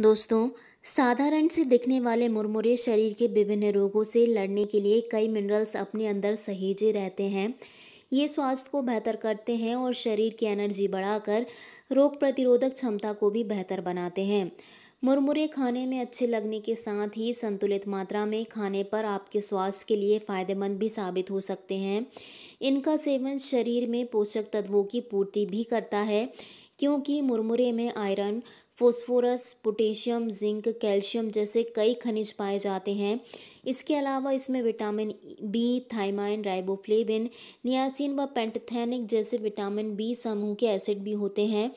दोस्तों साधारण से दिखने वाले मुरमुरे शरीर के विभिन्न रोगों से लड़ने के लिए कई मिनरल्स अपने अंदर सहेजे रहते हैं ये स्वास्थ्य को बेहतर करते हैं और शरीर की एनर्जी बढ़ाकर रोग प्रतिरोधक क्षमता को भी बेहतर बनाते हैं मुरमुरे खाने में अच्छे लगने के साथ ही संतुलित मात्रा में खाने पर आपके स्वास्थ्य के लिए फ़ायदेमंद भी साबित हो सकते हैं इनका सेवन शरीर में पोषक तत्वों की पूर्ति भी करता है क्योंकि मुरमुरे में iron phosphorus potassium zinc calcium जैसे कई खनिज पाए जाते हैं इसके अलावा इसमें vitamin B thiamine riboflavin niacin व पेंटथेनिक जैसे विटामिन बी समूह के एसिड भी होते हैं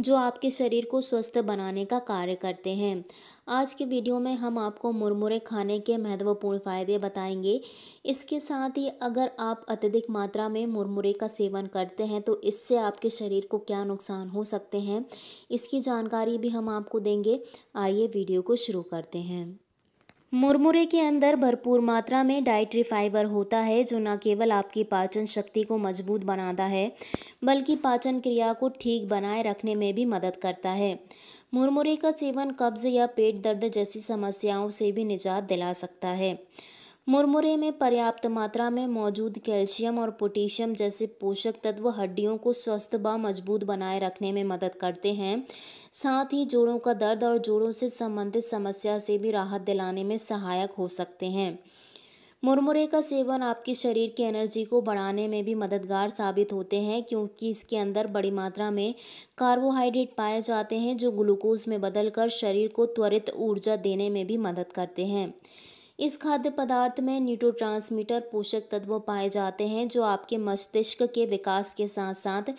जो आपके शरीर को स्वस्थ बनाने का कार्य करते हैं आज के वीडियो में हम आपको मुरमुरे खाने के महत्वपूर्ण फ़ायदे बताएंगे इसके साथ ही अगर आप अत्यधिक मात्रा में मुरमुरे का सेवन करते हैं तो इससे आपके शरीर को क्या नुकसान हो सकते हैं इसकी जानकारी भी हम आपको देंगे आइए वीडियो को शुरू करते हैं मुरमुरे के अंदर भरपूर मात्रा में डाइट्री फाइबर होता है जो न केवल आपकी पाचन शक्ति को मजबूत बनाता है बल्कि पाचन क्रिया को ठीक बनाए रखने में भी मदद करता है मुरमुरे का सेवन कब्ज़ या पेट दर्द जैसी समस्याओं से भी निजात दिला सकता है मुरमुरे में पर्याप्त मात्रा में मौजूद कैल्शियम और पोटेशियम जैसे पोषक तत्व हड्डियों को स्वस्थ व मजबूत बनाए रखने में मदद करते हैं साथ ही जोड़ों का दर्द और जोड़ों से संबंधित समस्या से भी राहत दिलाने में सहायक हो सकते हैं मुरमुरे का सेवन आपके शरीर की एनर्जी को बढ़ाने में भी मददगार साबित होते हैं क्योंकि इसके अंदर बड़ी मात्रा में कार्बोहाइड्रेट पाए जाते हैं जो ग्लूकोज में बदलकर शरीर को त्वरित ऊर्जा देने में भी मदद करते हैं इस खाद्य पदार्थ में न्यूट्रोट्रांसमीटर पोषक तत्व पाए जाते हैं जो आपके मस्तिष्क के विकास के साथ साथ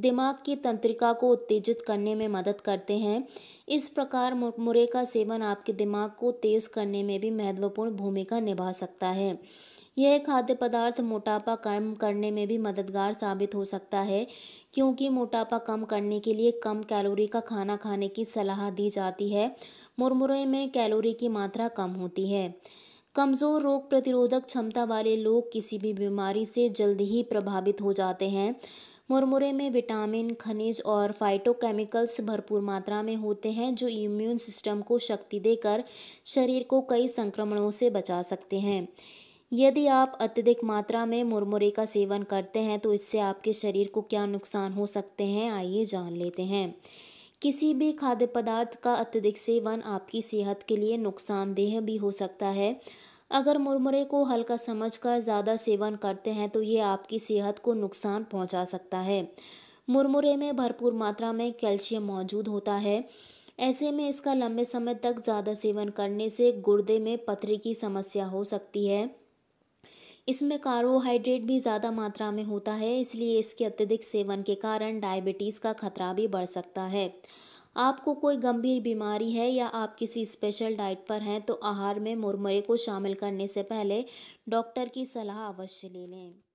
दिमाग की तंत्रिका को उत्तेजित करने में मदद करते हैं इस प्रकार मुरमुरे का सेवन आपके दिमाग को तेज़ करने में भी महत्वपूर्ण भूमिका निभा सकता है यह खाद्य पदार्थ मोटापा कम करने में भी मददगार साबित हो सकता है क्योंकि मोटापा कम करने के लिए कम कैलोरी का खाना खाने की सलाह दी जाती है मुरमुरे में कैलोरी की मात्रा कम होती है कमज़ोर रोग प्रतिरोधक क्षमता वाले लोग किसी भी बीमारी से जल्द ही प्रभावित हो जाते हैं मुरमुरे में विटामिन खनिज और फाइटोकेमिकल्स भरपूर मात्रा में होते हैं जो इम्यून सिस्टम को शक्ति देकर शरीर को कई संक्रमणों से बचा सकते हैं यदि आप अत्यधिक मात्रा में मुरमुरे का सेवन करते हैं तो इससे आपके शरीर को क्या नुकसान हो सकते हैं आइए जान लेते हैं किसी भी खाद्य पदार्थ का अत्यधिक सेवन आपकी सेहत के लिए नुकसानदेह भी हो सकता है अगर मुरमुरे को हल्का समझकर ज़्यादा सेवन करते हैं तो ये आपकी सेहत को नुकसान पहुंचा सकता है मुरमुरे में भरपूर मात्रा में कैल्शियम मौजूद होता है ऐसे में इसका लंबे समय तक ज़्यादा सेवन करने से गुर्दे में पथरी की समस्या हो सकती है इसमें कार्बोहाइड्रेट भी ज़्यादा मात्रा में होता है इसलिए इसके अत्यधिक सेवन के कारण डायबिटीज़ का खतरा भी बढ़ सकता है आपको कोई गंभीर बीमारी है या आप किसी स्पेशल डाइट पर हैं तो आहार में मुरमुरे को शामिल करने से पहले डॉक्टर की सलाह अवश्य ले लें